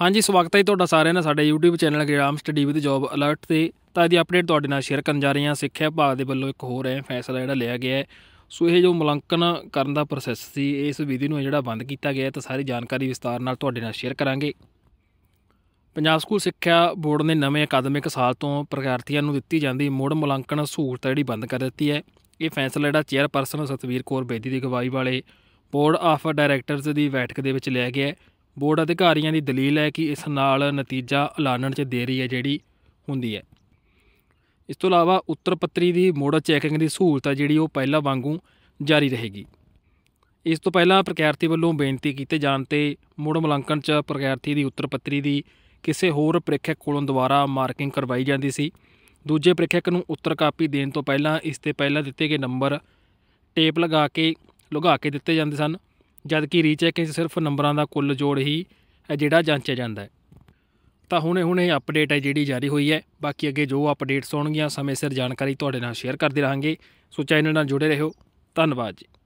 ਹਾਂਜੀ ਸਵਾਗਤ ਹੈ ਤੁਹਾਡਾ ਸਾਰਿਆਂ ਦਾ ਸਾਡੇ YouTube channel Gram study with job alert ਤੇ ਤਾਂ ਇਹਦੀ ਅਪਡੇਟ ਤੁਹਾਡੇ ਨਾਲ ਸ਼ੇਅਰ ਕਰਨ ਜਾ ਰਹੇ ਹਾਂ ਸਿੱਖਿਆ ਭਾਗ ਦੇ ਵੱਲੋਂ ਇੱਕ ਹੋਰ ਹੈ ਫੈਸਲਾ ਜਿਹੜਾ ਲਿਆ ਗਿਆ ਹੈ ਸੋ ਇਹ ਜੋ ਮੁਲਾਂਕਣ ਕਰਨ ਦਾ ਪ੍ਰੋਸੈਸ ਸੀ ਇਸ ਵਿਧੀ ਨੂੰ ਜਿਹੜਾ ਬੰਦ ਕੀਤਾ ਗਿਆ ਤਾਂ ਸਾਰੀ ਜਾਣਕਾਰੀ ਵਿਸਤਾਰ ਨਾਲ ਤੁਹਾਡੇ ਨਾਲ ਸ਼ੇਅਰ ਕਰਾਂਗੇ ਪੰਜਾਬ ਸਕੂਲ ਸਿੱਖਿਆ ਬੋਰਡ ਨੇ ਨਵੇਂ ਅਕਾਦਮਿਕ ਸਾਲ ਤੋਂ ਪ੍ਰਗਿਆਰਥੀਆਂ ਨੂੰ ਦਿੱਤੀ ਜਾਂਦੀ ਮੁੜ ਮੁਲਾਂਕਣ ਸਹੂਲਤ ਜਿਹੜੀ ਬੰਦ ਕਰ ਦਿੱਤੀ ਹੈ ਇਹ ਫੈਸਲਾ ਜਿਹੜਾ ਚੇਅਰਪਰਸਨ ਸਤਵੀਰ ਕੌਰ ਬੇਦੀ ਦੀ ਗਵਾਹੀ ਵਾਲੇ ਬੋਰਡ ਆਫ ਡਾਇਰੈਕਟਰਸ ਦੀ ਬੈਠਕ ਦੇ ਵਿੱਚ ਲਿਆ ਗਿਆ ਬੋਰਡ ਅਧਿਕਾਰੀਆਂ ਦੀ ਦਲੀਲ ਹੈ ਕਿ ਇਸ ਨਾਲ ਨਤੀਜਾ ਐਲਾਨਣ 'ਚ ਦੇਰੀ ਹੈ ਜਿਹੜੀ ਹੁੰਦੀ ਹੈ ਇਸ ਤੋਂ ਇਲਾਵਾ ਉੱਤਰ ਪੱਤਰੀ ਦੀ ਮੋੜ ਚੈਕਿੰਗ ਦੀ ਸਹੂਲਤ ਹੈ ਜਿਹੜੀ ਉਹ ਪਹਿਲਾਂ ਵਾਂਗੂ ਜਾਰੀ ਰਹੇਗੀ ਇਸ ਤੋਂ ਪਹਿਲਾਂ ਪ੍ਰਕਿਰਤੀ ਵੱਲੋਂ ਬੇਨਤੀ ਕੀਤੇ ਜਾਣ ਤੇ ਮੋੜ ਮੁਲਾਂਕਣ 'ਚ ਪ੍ਰਕਿਰਤੀ ਦੀ ਉੱਤਰ ਪੱਤਰੀ ਦੀ ਕਿਸੇ ਹੋਰ ਪ੍ਰੀਖਿਅਕ ਕੋਲੋਂ ਦੁਬਾਰਾ ਮਾਰਕਿੰਗ ਕਰਵਾਈ ਜਾਂਦੀ ਸੀ ਦੂਜੇ ਪ੍ਰੀਖਿਅਕ ਨੂੰ ਉੱਤਰ ਕਾਪੀ ਦੇਣ ਤੋਂ ਪਹਿਲਾਂ ਇਸ ਤੇ ਪਹਿਲਾਂ ਦਿੱਤੇ ਗਏ ਨੰਬਰ ਟੇਪ ਲਗਾ ਕੇ ਲੁਗਾ ਕੇ ਦਿੱਤੇ ਜਾਂਦੇ ਸਨ ਜਦਕਿ ਰੀਚੈਕਿੰਗ ਸਿਰਫ ਨੰਬਰਾਂ ਦਾ ਕੁੱਲ ਜੋੜ ਹੀ ਹੈ ਜਿਹੜਾ ਜਾਂਚਿਆ ਜਾਂਦਾ ਹੈ ਤਾਂ ਹੁਣੇ ਹੁਣੇ ਇਹ ਅਪਡੇਟ ਹੈ ਜਿਹੜੀ ਜਾਰੀ ਹੋਈ ਹੈ ਬਾਕੀ ਅੱਗੇ ਜੋ ਅਪਡੇਟਸ ਹੋਣਗੀਆਂ ਸਮੇਂ ਸਿਰ ਜਾਣਕਾਰੀ ਤੁਹਾਡੇ ਨਾਲ ਸ਼ੇਅਰ ਕਰਦੇ ਰਹਾਂਗੇ ਸੋ ਚੈਨਲ ਨਾਲ ਜੁੜੇ ਰਹੋ ਧੰਨਵਾਦ ਜੀ